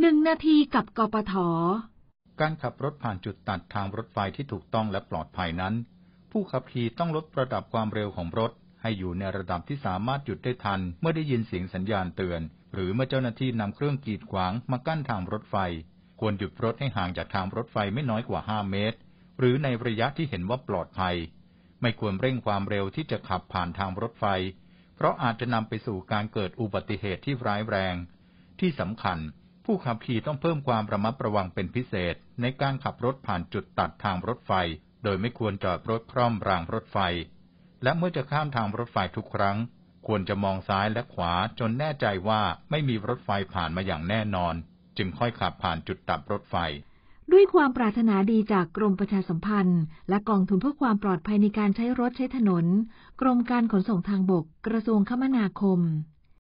หนึ่งนาทีกับกปทการขับรถผ่านจุดตัดทางรถไฟที่ถูกต้องและปลอดภัยนั้น ผู้ขับขี่ต้องลดระดับความเร็วของรถ ให้อยู่ในระดับที่สามารถหยุดได้ทันเมื่อได้ยินเสียงสัญญาณเตือน หรือเมื่อเจ้าหน้าที่นำเครื่องกีดขวางมากั้นทางรถไฟ ควรหยุดรถให้ห่างจากทางรถไฟไม่น้อยกว่า5เมตร หรือในระยะที่เห็นว่าปลอดภัย ไม่ควรเร่งความเร็วที่จะขับผ่านทางรถไฟ เพราะอาจจะนำไปสู่การเกิดอุบัติเหตุที่ร้ายแรง ที่สำคัญผู้ขับขี่ต้องเพิ่มความระมัดระวังเป็นพิเศษ ในการขับรถผ่านจุดตัดทางรถไฟ โดยไม่ควรจอดรถคร่อมรางรถไฟ และเมื่อจะข้ามทางรถไฟทุกครั้ง ควรจะมองซ้ายและขวาจนแน่ใจว่าไม่มีรถไฟผ่านมาอย่างแน่นอน จึงค่อยขับผ่านจุดตัดรถไฟ ด้วยความปรารถนาดีจากกรมประชาสัมพันธ์ และกองทุนเพื่อความปลอดภัยในการใช้รถใช้ถนน กรมการขนส่งทางบกกระทรวงคมนาคม